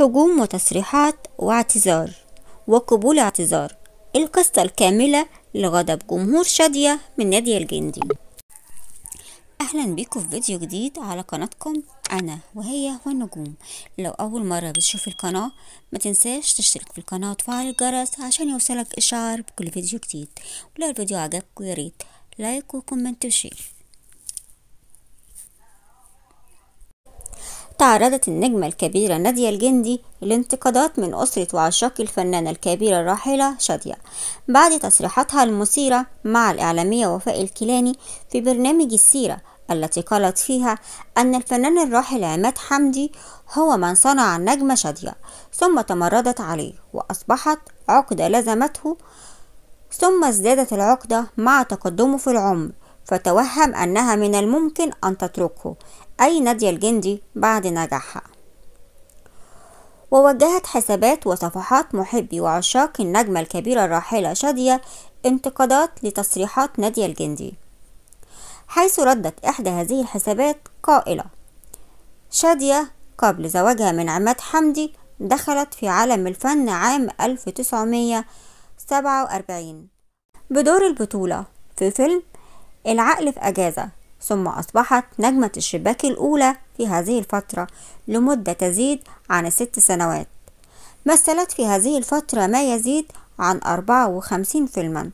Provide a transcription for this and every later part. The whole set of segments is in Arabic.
هجوم وتصريحات واعتذار وقبول اعتذار القصة الكاملة لغضب جمهور شادية من نادية الجندي اهلا بكم في فيديو جديد على قناتكم انا وهي والنجوم لو اول مرة بتشوف القناة ما تنساش تشترك في القناة وتفعل الجرس عشان يوصلك اشعار بكل فيديو جديد ولو الفيديو عجبكم ياريت لايك وكومنت وشير تعرضت النجمة الكبيرة نادية الجندي لانتقادات من أسرة وعشاق الفنانة الكبيرة الراحلة شادية بعد تصريحاتها المثيرة مع الإعلامية وفاء الكيلاني في برنامج السيرة التي قالت فيها أن الفنان الراحل عماد حمدي هو من صنع النجمة شادية ثم تمردت عليه وأصبحت عقدة لزمته ثم ازدادت العقدة مع تقدمه في العمر فتوهم أنها من الممكن أن تتركه أي نادية الجندي بعد نجاحها ووجهت حسابات وصفحات محبي وعشاق النجمة الكبيرة الراحلة شادية انتقادات لتصريحات نادية الجندي حيث ردت إحدى هذه الحسابات قائلة شادية قبل زواجها من عماد حمدي دخلت في عالم الفن عام 1947 بدور البطولة في فيلم العقل في أجازة ثم أصبحت نجمة الشباك الأولى في هذه الفترة لمدة تزيد عن ست سنوات مثلت في هذه الفترة ما يزيد عن 54 فيلما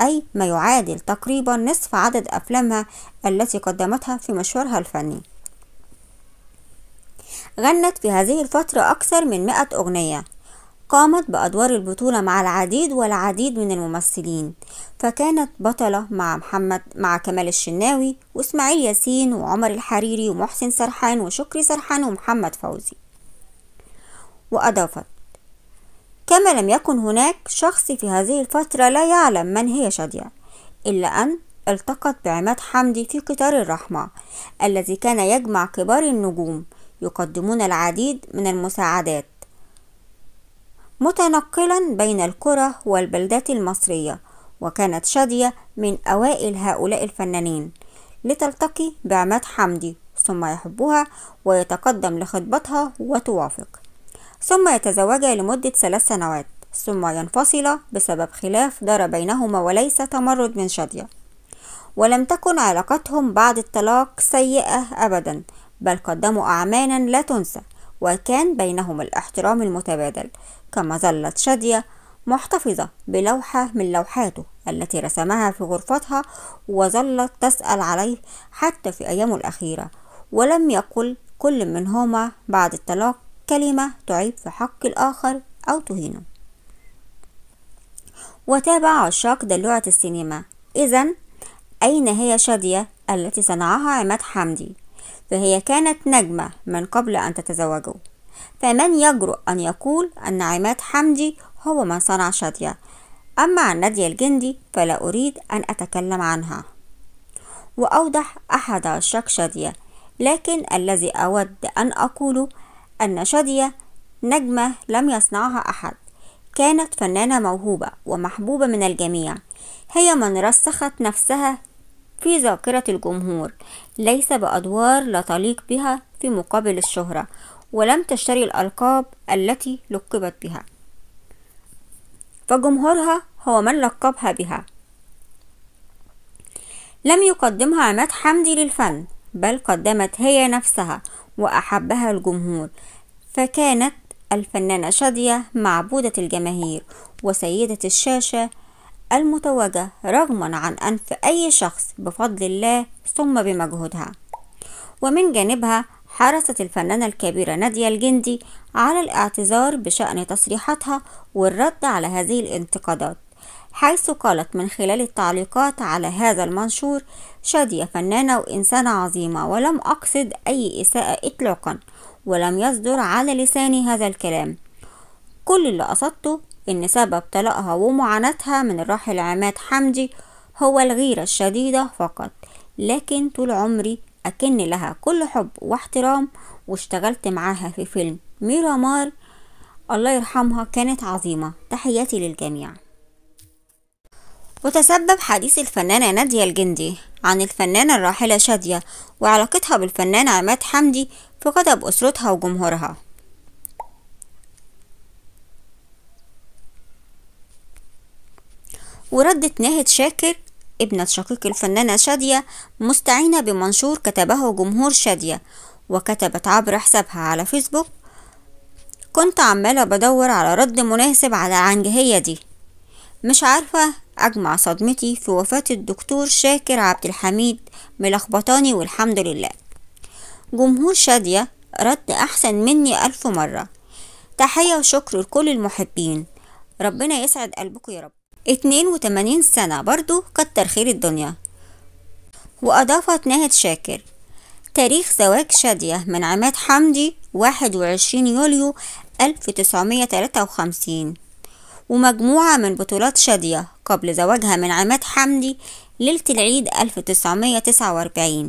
أي ما يعادل تقريبا نصف عدد أفلامها التي قدمتها في مشوارها الفني غنت في هذه الفترة أكثر من 100 أغنية قامت بأدوار البطولة مع العديد والعديد من الممثلين فكانت بطلة مع محمد مع كمال الشناوي وإسماعيل ياسين وعمر الحريري ومحسن سرحان وشكري سرحان ومحمد فوزي وأضافت كما لم يكن هناك شخص في هذه الفترة لا يعلم من هي شادية إلا أن التقت بعماد حمدي في قطار الرحمة الذي كان يجمع كبار النجوم يقدمون العديد من المساعدات متنقلا بين القرى والبلدات المصرية وكانت شادية من أوائل هؤلاء الفنانين لتلتقي بعماد حمدي ثم يحبها ويتقدم لخطبتها وتوافق ثم يتزوجا لمدة ثلاث سنوات ثم ينفصل بسبب خلاف دار بينهما وليس تمرد من شادية ولم تكن علاقتهم بعد الطلاق سيئة أبدا بل قدموا أعمالا لا تنسى وكان بينهم الاحترام المتبادل كما ظلت شادية محتفظة بلوحة من لوحاته التي رسمها في غرفتها وظلت تسأل عليه حتى في أيامه الأخيرة ولم يقل كل منهما بعد الطلاق كلمة تعيب في حق الآخر أو تهينه وتابع عشاق دلوعة السينما إذا أين هي شادية التي صنعها عماد حمدي فهي كانت نجمة من قبل أن تتزوجوا فمن يجرؤ أن يقول أن عماد حمدي هو من صنع شادية أما عن نادية الجندي فلا أريد أن أتكلم عنها وأوضح أحد عشاق شادية لكن الذي أود أن أقوله أن شادية نجمة لم يصنعها أحد كانت فنانة موهوبة ومحبوبة من الجميع هي من رسخت نفسها في ذاكرة الجمهور ليس بأدوار لا تليق بها في مقابل الشهرة ولم تشتري الألقاب التي لقبت بها فجمهورها هو من لقبها بها لم يقدمها عماد حمدي للفن بل قدمت هي نفسها وأحبها الجمهور فكانت الفنانة شادية معبودة الجماهير وسيدة الشاشة المتوجة رغما عن أنف أي شخص بفضل الله ثم بمجهودها ومن جانبها حرصت الفنانة الكبيرة نادية الجندي على الاعتذار بشأن تصريحاتها والرد على هذه الانتقادات حيث قالت من خلال التعليقات على هذا المنشور شادية فنانة وإنسانة عظيمة ولم أقصد أي إساءة إطلاقا ولم يصدر على لساني هذا الكلام كل اللي قصدته إن سبب طلاقها ومعاناتها من الراحل عماد حمدي هو الغيرة الشديدة فقط لكن طول عمري أكن لها كل حب واحترام واشتغلت معاها في فيلم ميرامار الله يرحمها كانت عظيمة تحياتي للجميع وتسبب حديث الفنانة نادية الجندي عن الفنانة الراحلة شادية وعلاقتها بالفنان عماد حمدي في غضب أسرتها وجمهورها وردت ناهد شاكر ابنة شقيق الفنانة شادية مستعينة بمنشور كتبه جمهور شادية وكتبت عبر حسابها على فيسبوك كنت عمالة بدور على رد مناسب على العنجهية دي مش عارفة أجمع صدمتي في وفاة الدكتور شاكر عبد الحميد ملخبطاني والحمد لله جمهور شادية رد أحسن مني ألف مرة تحية وشكر لكل المحبين ربنا يسعد قلبكم يا رب 82 سنة برضو كتر خير الدنيا وأضافت نهد شاكر تاريخ زواج شادية من عماد حمدي 21 يوليو 1953 ومجموعة من بطولات شادية قبل زواجها من عماد حمدي ليلة العيد 1949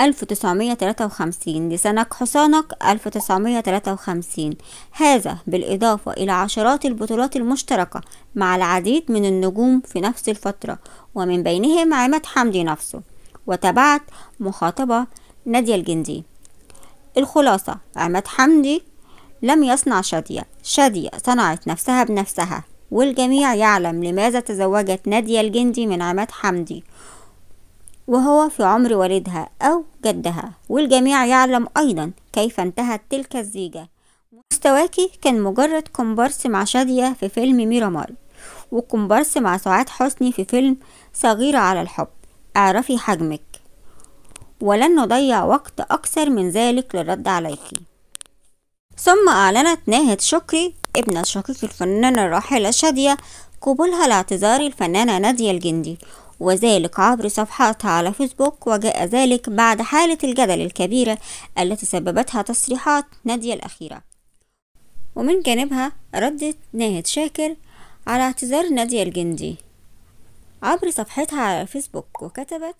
1953 لسنك حصانك 1953 هذا بالإضافة إلى عشرات البطولات المشتركة مع العديد من النجوم في نفس الفترة ومن بينهم عماد حمدي نفسه وتابعت مخاطبة نادية الجندي الخلاصة عماد حمدي لم يصنع شادية شادية صنعت نفسها بنفسها والجميع يعلم لماذا تزوجت نادية الجندي من عماد حمدي وهو في عمر والدها أو جدها والجميع يعلم أيضا كيف انتهت تلك الزيجة مستواكي كان مجرد كومبارس مع شادية في فيلم ميرامار وكومبارس مع سعاد حسني في فيلم صغيرة على الحب اعرفي حجمك ولن نضيع وقت أكثر من ذلك للرد عليك ثم أعلنت ناهد شكري ابنة شقيق الفنانة الراحلة شادية قبولها لاعتذار الفنانة نادية الجندي وذلك عبر صفحاتها على فيسبوك وجاء ذلك بعد حالة الجدل الكبيرة التي سببتها تصريحات نادية الأخيرة ومن جانبها ردت ناهد شاكر على اعتذار نادية الجندي عبر صفحتها على فيسبوك وكتبت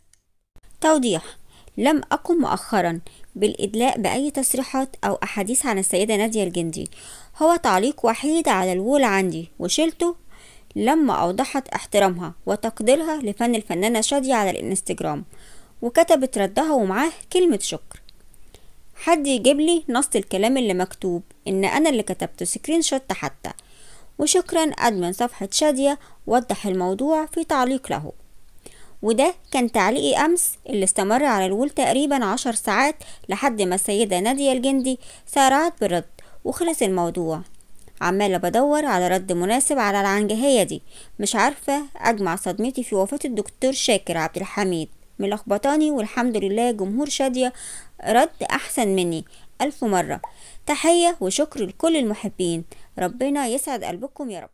توضيح لم أقم مؤخرا بالإدلاء بأي تصريحات أو أحاديث عن السيدة نادية الجندي هو تعليق وحيد على الول عندي وشلته لما أوضحت احترامها وتقديرها لفن الفنانة شادية على الانستجرام وكتبت ردها ومعاه كلمة شكر حد يجيب لي نص الكلام اللي مكتوب إن أنا اللي كتبته سكرين شوت حتى وشكرا أدمن صفحة شادية وضح الموضوع في تعليق له وده كان تعليقي أمس اللي استمر على الول تقريبا عشر ساعات لحد ما السيدة نادية الجندي سارعت بالرد وخلص الموضوع عمالة بدور على رد مناسب على العنجهية دي مش عارفة أجمع صدمتي في وفاة الدكتور شاكر عبد الحميد ملخبطاني والحمد لله جمهور شادية رد أحسن مني ألف مرة تحية وشكر لكل المحبين ربنا يسعد قلبكم يا رب